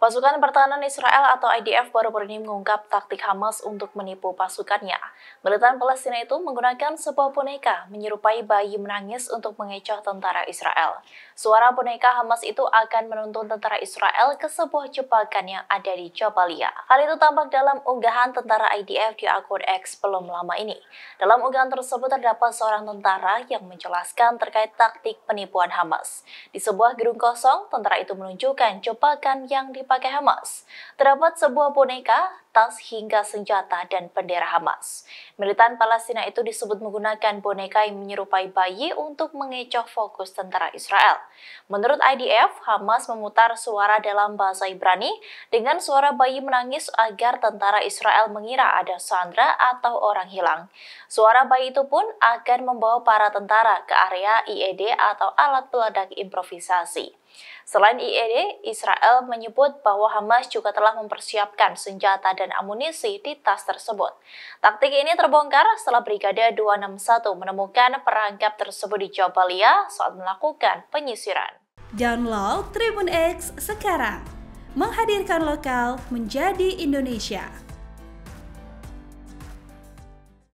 Pasukan Pertahanan Israel atau IDF baru-baru ini mengungkap taktik Hamas untuk menipu pasukannya. Militan Palestina itu menggunakan sebuah boneka menyerupai bayi menangis untuk mengecoh tentara Israel. Suara boneka Hamas itu akan menuntun tentara Israel ke sebuah jebakan yang ada di Jabalia. Hal itu tampak dalam unggahan tentara IDF di akun X belum lama ini. Dalam unggahan tersebut terdapat seorang tentara yang menjelaskan terkait taktik penipuan Hamas. Di sebuah gedung kosong, tentara itu menunjukkan jebakan yang di dipakai Hamas. Terdapat sebuah boneka, tas hingga senjata dan bendera Hamas. Militan Palestina itu disebut menggunakan boneka yang menyerupai bayi untuk mengecoh fokus tentara Israel. Menurut IDF, Hamas memutar suara dalam bahasa Ibrani dengan suara bayi menangis agar tentara Israel mengira ada sandra atau orang hilang. Suara bayi itu pun akan membawa para tentara ke area IED atau alat peledak improvisasi. Selain IED, Israel menyebut bahwa Hamas juga telah mempersiapkan senjata dan amunisi di tas tersebut. Taktik ini terbongkar setelah Brigade 261 menemukan perangkap tersebut di Jabalia saat melakukan penyisiran. Download Tribun X sekarang, menghadirkan lokal menjadi Indonesia.